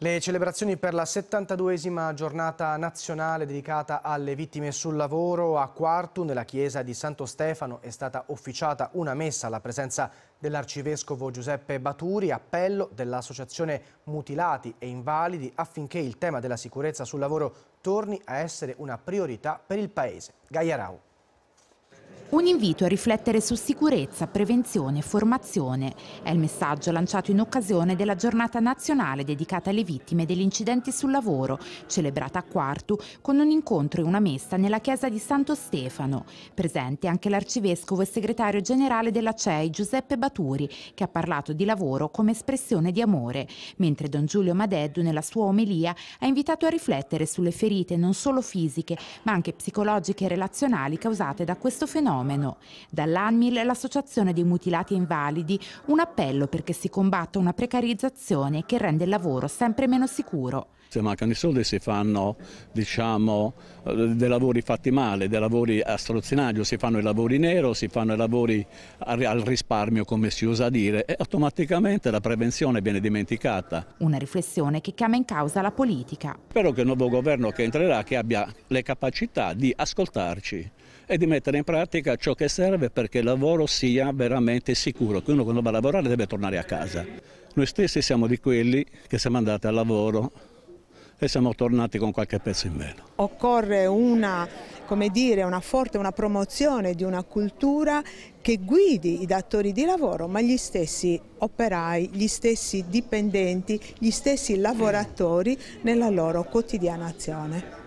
Le celebrazioni per la 72esima giornata nazionale dedicata alle vittime sul lavoro a Quartu, nella chiesa di Santo Stefano, è stata officiata una messa alla presenza dell'arcivescovo Giuseppe Baturi, appello dell'associazione Mutilati e Invalidi affinché il tema della sicurezza sul lavoro torni a essere una priorità per il Paese. Gaia Rau. Un invito a riflettere su sicurezza, prevenzione e formazione. È il messaggio lanciato in occasione della giornata nazionale dedicata alle vittime degli incidenti sul lavoro, celebrata a Quartu con un incontro e una messa nella chiesa di Santo Stefano. Presente anche l'arcivescovo e segretario generale della CEI Giuseppe Baturi, che ha parlato di lavoro come espressione di amore, mentre Don Giulio Madeddu nella sua omelia ha invitato a riflettere sulle ferite non solo fisiche, ma anche psicologiche e relazionali causate da questo fenomeno fenomeno. Dall'ANMIL, l'Associazione dei Mutilati e Invalidi, un appello perché si combatta una precarizzazione che rende il lavoro sempre meno sicuro. Se mancano i soldi si fanno diciamo, eh, dei lavori fatti male, dei lavori a strozzinaggio, si fanno i lavori nero, si fanno i lavori al risparmio come si usa dire e automaticamente la prevenzione viene dimenticata. Una riflessione che chiama in causa la politica. Spero che il nuovo governo che entrerà che abbia le capacità di ascoltarci e di mettere in pratica ciò che serve perché il lavoro sia veramente sicuro, che uno quando va a lavorare deve tornare a casa. Noi stessi siamo di quelli che siamo andati al lavoro e siamo tornati con qualche pezzo in meno. Occorre una come dire, una forte una promozione di una cultura che guidi i datori di lavoro, ma gli stessi operai, gli stessi dipendenti, gli stessi lavoratori nella loro quotidiana azione.